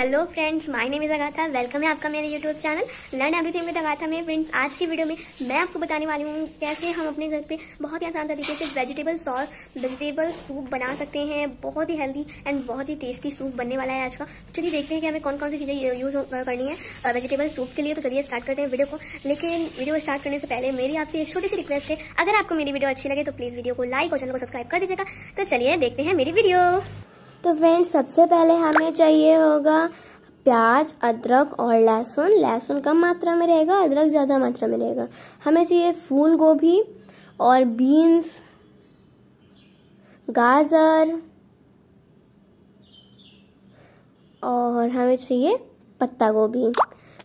hello friends my name is Agatha welcome है आपका मेरे YouTube channel learn everything with Agatha में friends आज की वीडियो में मैं आपको बताने वाली हूँ कैसे हम अपने घर पे बहुत ही आसान तरीके से वेजिटेबल सॉस वेजिटेबल सूप बना सकते हैं बहुत ही हेल्दी एंड बहुत ही टेस्टी सूप बनने वाला है आज का तो चलिए देखते हैं कि हमें कौन कौन सी चीज़ें यूज़ करनी है वेजिटेबल सूप के लिए तो चलिए स्टार्ट करते हैं वीडियो को लेकिन वीडियो स्टार्ट करने से पहले मेरी आपसे एक छोटी सी रिक्वेस्ट है अगर आपको मेरी वीडियो अच्छी लगे तो प्लीज़ वीडियो को लाइक और चैनल को सब्सक्राइब कर दीजिएगा तो चलिए देखते हैं मेरी वीडियो तो फ्रेंड्स सबसे पहले हमें चाहिए होगा प्याज अदरक और लहसुन लहसुन कम मात्रा में रहेगा अदरक ज़्यादा मात्रा में रहेगा हमें चाहिए फूल गोभी और बीन्स गाजर और हमें चाहिए पत्ता गोभी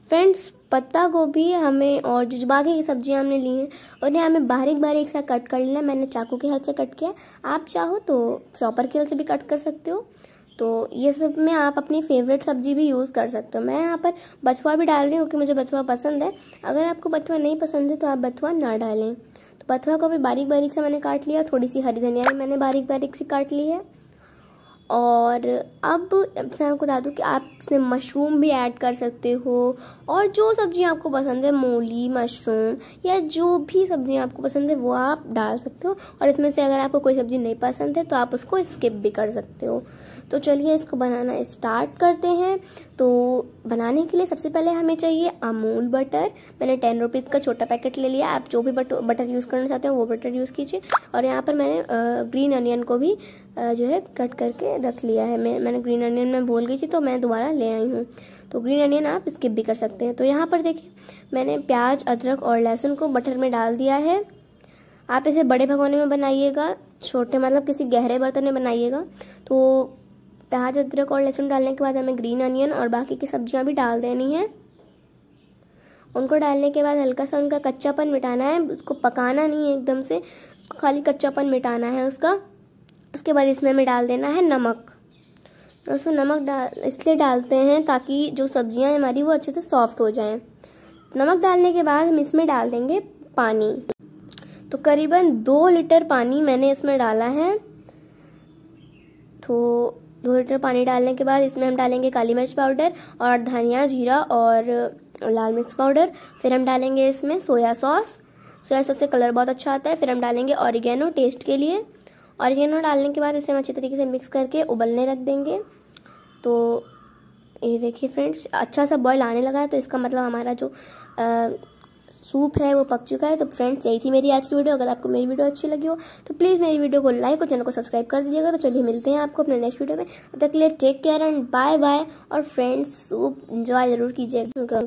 फ्रेंड्स पत्ता गोभी हमें और जो बाकी की सब्जियां हमने ली हैं उन्हें हमें बारीक बारीक सा कट कर लेना मैंने चाकू के हल से कट किया आप चाहो तो चॉपर के हल से भी कट कर सकते हो तो ये सब में आप अपनी फेवरेट सब्जी भी यूज़ कर सकते हो मैं यहाँ पर बथुआ भी डाल रही हूँ क्योंकि मुझे बथुआ पसंद है अगर आपको बथुआ नहीं पसंद है तो आप बथुआ ना डालें तो बथुआ को भी बारीक बारीक से मैंने काट लिया थोड़ी सी हरी धनिया भी मैंने बारीक बारीक से काट ली है और अब मैं आपको बता दूँ कि आप इसमें मशरूम भी ऐड कर सकते हो और जो सब्ज़ियाँ आपको पसंद है मूली मशरूम या जो भी सब्ज़ियाँ आपको पसंद है वो आप डाल सकते हो और इसमें से अगर आपको कोई सब्ज़ी नहीं पसंद है तो आप उसको स्किप भी कर सकते हो तो चलिए इसको बनाना स्टार्ट करते हैं तो बनाने के लिए सबसे पहले हमें चाहिए अमूल बटर मैंने टेन रुपीज़ का छोटा पैकेट ले लिया आप जो भी बट बटर यूज़ करना चाहते हो वो बटर यूज़ कीजिए और यहाँ पर मैंने ग्रीन अनियन को भी जो है कट करके रख लिया है मैं मैंने ग्रीन अनियन में बोल गई थी तो मैं दोबारा ले आई हूँ तो ग्रीन अनियन आप स्किप भी कर सकते हैं तो यहाँ पर देखिए मैंने प्याज अदरक और लहसुन को बटर में डाल दिया है आप इसे बड़े भगोने में बनाइएगा छोटे मतलब किसी गहरे बर्तन में बनाइएगा तो प्याज अदरक और लहसुन डालने के बाद हमें ग्रीन अनियन और बाकी की सब्जियां भी डाल देनी है उनको डालने के बाद हल्का सा उनका कच्चापन मिटाना है उसको पकाना नहीं है एकदम से उसको खाली कच्चापन मिटाना है उसका उसके बाद इसमें हमें डाल देना है नमक दोस्तों नमक डाल इसलिए डालते हैं ताकि जो सब्जियां हमारी वो अच्छे से सॉफ्ट हो जाएं नमक डालने के बाद हम इसमें डाल देंगे पानी तो करीबन दो लीटर पानी मैंने इसमें डाला है तो दो लीटर पानी डालने के बाद इसमें हम डालेंगे काली मिर्च पाउडर और धनिया जीरा और लाल मिर्च पाउडर फिर हम डालेंगे इसमें सोया सॉस सोया सॉस से कलर बहुत अच्छा आता है फिर हम डालेंगे ऑरिगेनो टेस्ट के लिए ऑरिगेनो डालने के बाद इसे हम अच्छे तरीके से मिक्स करके उबलने रख देंगे तो ये देखिए फ्रेंड्स अच्छा सा बॉयल आने लगा है तो इसका मतलब हमारा जो आ, सूप है वो पक चुका है तो फ्रेंड्स यही थी मेरी आज की वीडियो अगर आपको मेरी वीडियो अच्छी लगी हो तो प्लीज़ मेरी वीडियो को लाइक और चैनल को सब्सक्राइब कर दीजिएगा तो चलिए मिलते हैं आपको अपने नेक्स्ट वीडियो में अब तक लिए take care and bye bye और फ्रेंड्स सूप इन्जॉय ज़रूर कीजिएगा